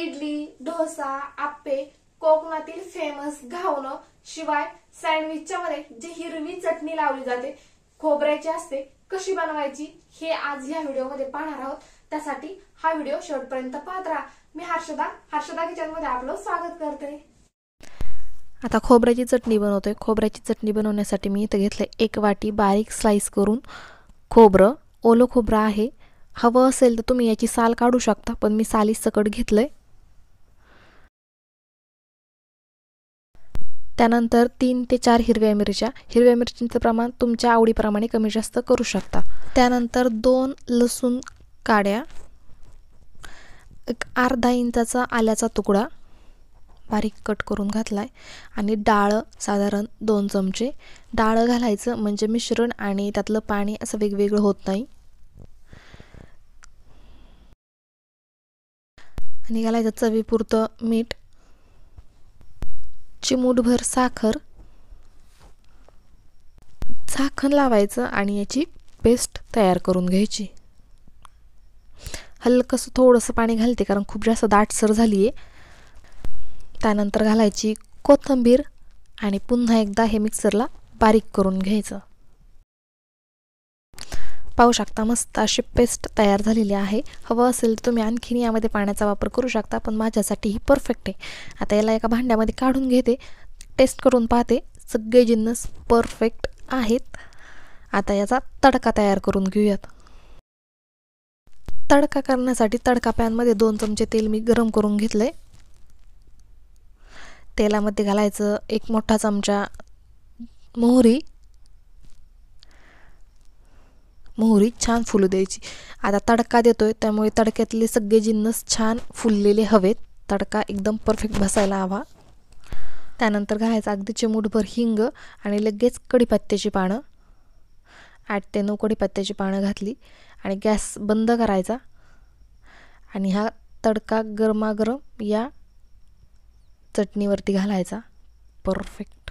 इडली डोसा आप्पे कोकणातील फेमस घावणं शिवाय सँडविचच्या मध्ये जी हिरवी चटणी लावली जाते खोबऱ्याची असते कशी बनवायची हे आज या व्हिडिओमध्ये पाहणार आहोत त्यासाठी हा व्हिडिओ शेवटपर्यंत पाहत राहा मी हर्षदा हर्षदा मध्ये आपलं स्वागत करते आता खोबऱ्याची चटणी बनवतोय खोबऱ्याची चटणी बनवण्यासाठी मी इथं घेतलं एक वाटी बारीक स्लाइस करून खोबरं ओलं खोबरं आहे हवं असेल तर तुम्ही याची साल काढू शकता पण मी साली सकट घेतलंय त्यानंतर तीन ते चार हिरव्या मिरच्या हिरव्या मिरचींचं प्रमाण तुमच्या आवडीप्रमाणे कमी जास्त करू शकता त्यानंतर दोन लसूण काड्या एक अर्धा इंचाचा आल्याचा तुकडा बारीक कट करून घातला आहे आणि डाळ साधारण दोन चमचे डाळ घालायचं म्हणजे मिश्रण आणि त्यातलं पाणी असं वेगवेगळं होत नाही आणि घालायचं चवीपुरतं मीठ चिमूटभर साखर साखर लावायचं आणि याची पेस्ट तयार करून घ्यायची हलकंसं थोडंसं पाणी घालते कारण खूप जास्त दाटसर झाली आहे त्यानंतर घालायची कोथंबीर आणि पुन्हा एकदा हे मिक्सरला बारीक करून घ्यायचं पाहू शकता मस्त अशी पेस्ट तयार झालेली आहे हवं असेल तर तुम्ही आणखीन यामध्ये पाण्याचा वापर करू शकता पण माझ्यासाठी ही परफेक्ट आहे आता याला एका भांड्यामध्ये काढून घेते टेस्ट करून पाहते सगळे जिन्नस परफेक्ट आहेत आता याचा तडका तयार करून घेऊयात तडका करण्यासाठी तडका पॅनमध्ये दोन चमचे तेल मी गरम करून घेतलं तेलामध्ये घालायचं एक मोठा चमचा मोहरी मोहरी छान फुलू द्यायची आता तडका देतो आहे त्यामुळे तडक्यातले सगळे जिन्नस छान फुललेले हवेत तडका एकदम परफेक्ट बसायला हवा त्यानंतर घालायचा अगदी चिमूटभर हिंग आणि लगेच कढीपत्त्याची पानं आठ ते नऊ कढीपत्त्याची पानं घातली आणि गॅस बंद करायचा आणि हा तडका गरमागरम या चटणीवरती घालायचा परफेक्ट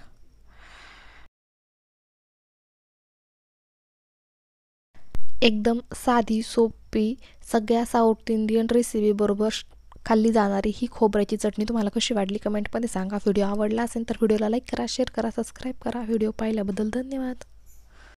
एकदम साधी सोपी सगळ्या साऊथ इंडियन रेसिपीबरोबर खाल्ली जाणारी ही खोबऱ्याची चटणी तुम्हाला कशी वाटली कमेंटमध्ये सांगा व्हिडिओ आवडला असेल तर व्हिडिओला लाईक करा शेअर करा सबस्क्राईब करा व्हिडिओ पाहिल्याबद्दल धन्यवाद